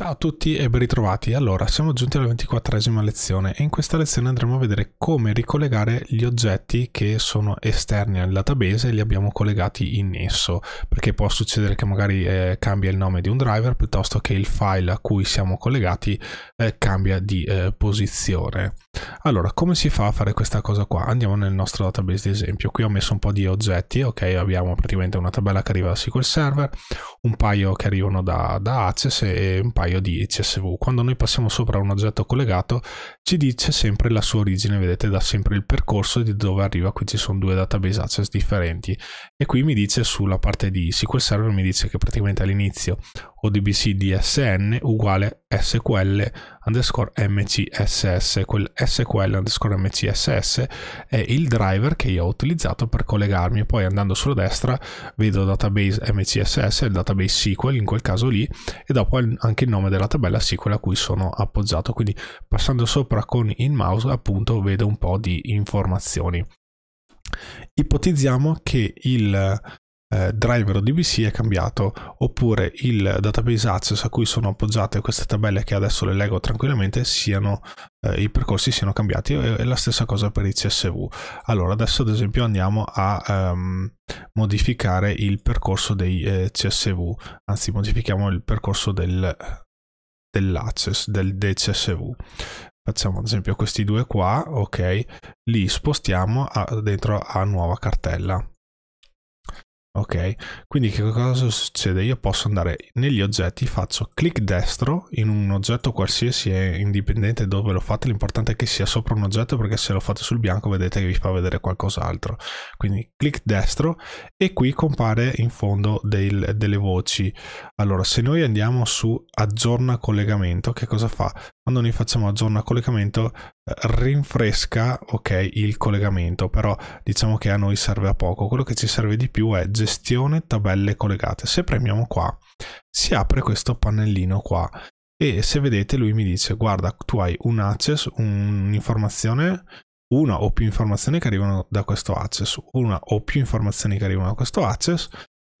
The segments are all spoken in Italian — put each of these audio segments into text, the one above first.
Ciao a tutti e ben ritrovati. Allora, siamo giunti alla ventiquattresima lezione e in questa lezione andremo a vedere come ricollegare gli oggetti che sono esterni al database e li abbiamo collegati in esso, perché può succedere che magari eh, cambia il nome di un driver piuttosto che il file a cui siamo collegati eh, cambia di eh, posizione. Allora, come si fa a fare questa cosa qua? Andiamo nel nostro database di esempio. Qui ho messo un po' di oggetti, ok? Abbiamo praticamente una tabella che arriva da SQL Server, un paio che arrivano da, da Access e un paio di CSV. Quando noi passiamo sopra un oggetto collegato, ci dice sempre la sua origine, vedete, dà sempre il percorso di dove arriva. Qui ci sono due database Access differenti. E qui mi dice sulla parte di SQL Server, mi dice che praticamente all'inizio ODBC DSN uguale SQL underscore MCSS. Quel SQL underscore MCSS è il driver che io ho utilizzato per collegarmi. Poi andando sulla destra vedo database MCSS, il database SQL in quel caso lì, e dopo anche il nome della tabella SQL a cui sono appoggiato. Quindi passando sopra con il mouse appunto vedo un po' di informazioni. Ipotizziamo che il eh, driver ODBC è cambiato oppure il database access a cui sono appoggiate queste tabelle che adesso le leggo tranquillamente siano eh, i percorsi siano cambiati e, e, la stessa cosa per i CSV allora adesso ad esempio andiamo a um, modificare il percorso dei eh, CSV anzi modifichiamo il percorso del dell'access del, del CSV facciamo ad esempio questi due qua ok li spostiamo a, dentro a nuova cartella Ok, quindi che cosa succede? Io posso andare negli oggetti, faccio clic destro in un oggetto qualsiasi e indipendente dove lo fate, l'importante è che sia sopra un oggetto perché se lo fate sul bianco vedete che vi fa vedere qualcos'altro. Quindi clic destro e qui compare in fondo del, delle voci. Allora, se noi andiamo su aggiorna collegamento, che cosa fa? quando noi facciamo aggiorna collegamento eh, rinfresca ok il collegamento però diciamo che a noi serve a poco quello che ci serve di più è gestione tabelle collegate se premiamo qua si apre questo pannellino qua e se vedete lui mi dice guarda tu hai un access un'informazione una o più informazioni che arrivano da questo access una o più informazioni che arrivano da questo access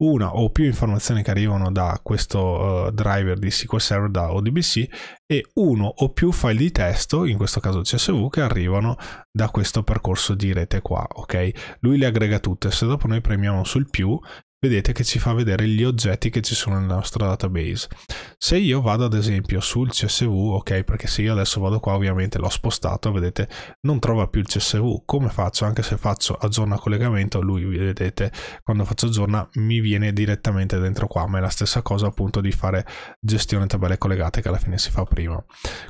una o più informazioni che arrivano da questo uh, driver di SQL Server da ODBC e uno o più file di testo, in questo caso CSV, che arrivano da questo percorso di rete qua, ok? Lui le aggrega tutte, se dopo noi premiamo sul più vedete che ci fa vedere gli oggetti che ci sono nella nostra database. Se io vado ad esempio sul CSV, ok, perché se io adesso vado qua ovviamente l'ho spostato, vedete, non trova più il CSV. Come faccio? Anche se faccio aggiorna collegamento, lui, vedete, quando faccio aggiorna mi viene direttamente dentro qua, ma è la stessa cosa appunto di fare gestione tabelle collegate che alla fine si fa prima.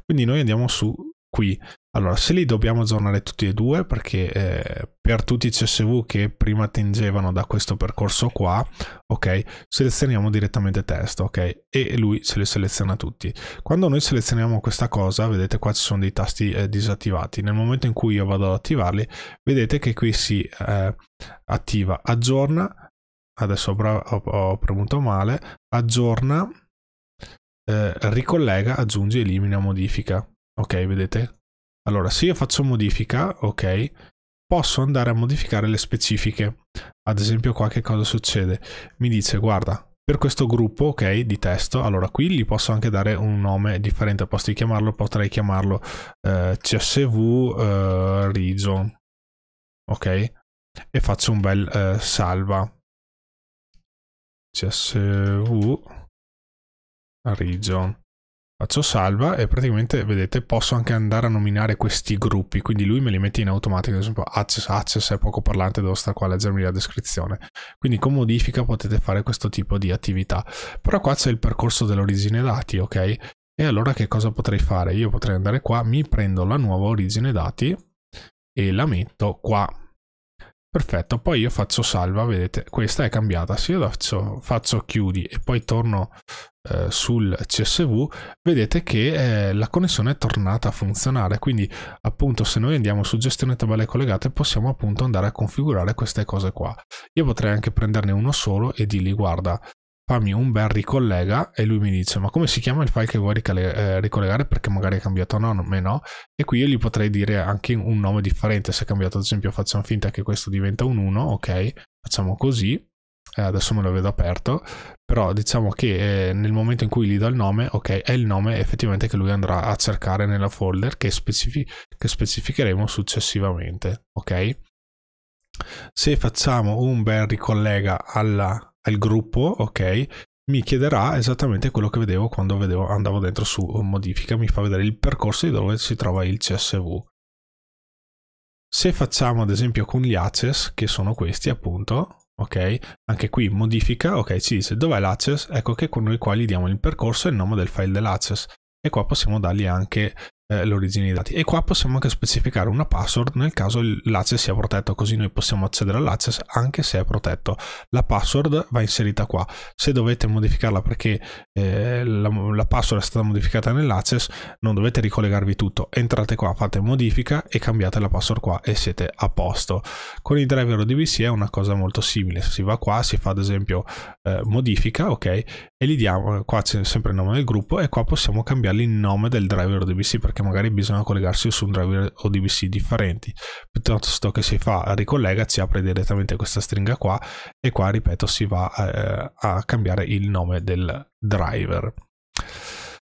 Quindi noi andiamo su qui. Allora, se li dobbiamo aggiornare tutti e due, perché eh, per tutti i CSV che prima tingevano da questo percorso qua, ok, selezioniamo direttamente testo, ok, e lui ce li seleziona tutti. Quando noi selezioniamo questa cosa, vedete qua ci sono dei tasti eh, disattivati. Nel momento in cui io vado ad attivarli, vedete che qui si eh, attiva, aggiorna, adesso ho, ho, premuto male, aggiorna, eh, ricollega, aggiungi, elimina, modifica. Ok, vedete? Allora, se io faccio modifica, ok, posso andare a modificare le specifiche. Ad esempio qua che cosa succede? Mi dice, guarda, per questo gruppo, ok, di testo, allora qui gli posso anche dare un nome differente, al posto di chiamarlo potrei chiamarlo eh, csv eh, region, ok? E faccio un bel eh, salva. csv region. Faccio salva e praticamente, vedete, posso anche andare a nominare questi gruppi, quindi lui me li mette in automatico, ad esempio access, access è poco parlante, devo stare qua a leggermi la descrizione. Quindi con modifica potete fare questo tipo di attività. Però qua c'è il percorso dell'origine dati, ok? E allora che cosa potrei fare? Io potrei andare qua, mi prendo la nuova origine dati e la metto qua perfetto poi io faccio salva vedete questa è cambiata se io faccio, faccio chiudi e poi torno eh, sul csv vedete che eh, la connessione è tornata a funzionare quindi appunto se noi andiamo su gestione tabelle collegate possiamo appunto andare a configurare queste cose qua io potrei anche prenderne uno solo e dirgli guarda fammi un bel ricollega e lui mi dice ma come si chiama il file che vuoi eh, ricollegare perché magari è cambiato nome no e qui io gli potrei dire anche un nome differente se è cambiato ad esempio facciamo finta che questo diventa un 1 ok facciamo così eh, adesso me lo vedo aperto però diciamo che eh, nel momento in cui gli do il nome ok è il nome effettivamente che lui andrà a cercare nella folder che, specifi che specificheremo successivamente ok se facciamo un bel ricollega alla il gruppo, ok, mi chiederà esattamente quello che vedevo quando vedevo, andavo dentro su modifica, mi fa vedere il percorso di dove si trova il CSV. Se facciamo ad esempio con gli access, che sono questi appunto, ok, anche qui modifica, ok, ci dice dov'è l'access, ecco che con noi qua gli diamo il percorso e il nome del file dell'access e qua possiamo dargli anche eh, l'origine dei dati. E qua possiamo anche specificare una password nel caso l'access sia protetto, così noi possiamo accedere all'access anche se è protetto. La password va inserita qua. Se dovete modificarla perché eh, la, la, password è stata modificata nell'access, non dovete ricollegarvi tutto. Entrate qua, fate modifica e cambiate la password qua e siete a posto. Con i driver ODBC è una cosa molto simile. Si va qua, si fa ad esempio eh, modifica, ok? E gli diamo, qua c'è sempre il nome del gruppo e qua possiamo cambiargli il nome del driver ODBC perché perché magari bisogna collegarsi su un driver ODBC differenti piuttosto che si fa ricollega si apre direttamente questa stringa qua e qua ripeto si va eh, a cambiare il nome del driver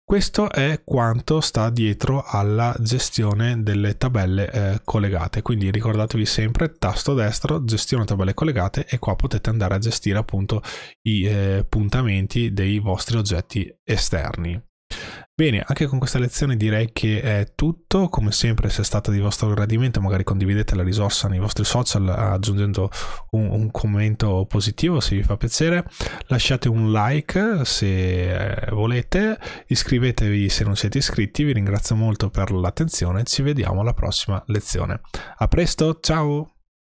questo è quanto sta dietro alla gestione delle tabelle eh, collegate, quindi ricordatevi sempre tasto destro, gestione tabelle collegate e qua potete andare a gestire appunto i eh, puntamenti dei vostri oggetti esterni. Bene, anche con questa lezione direi che è tutto. Come sempre, se è stata di vostro gradimento, magari condividete la risorsa nei vostri social eh, aggiungendo un, un commento positivo se vi fa piacere. Lasciate un like se eh, volete, iscrivetevi se non siete iscritti. Vi ringrazio molto per l'attenzione. Ci vediamo alla prossima lezione. A presto, ciao!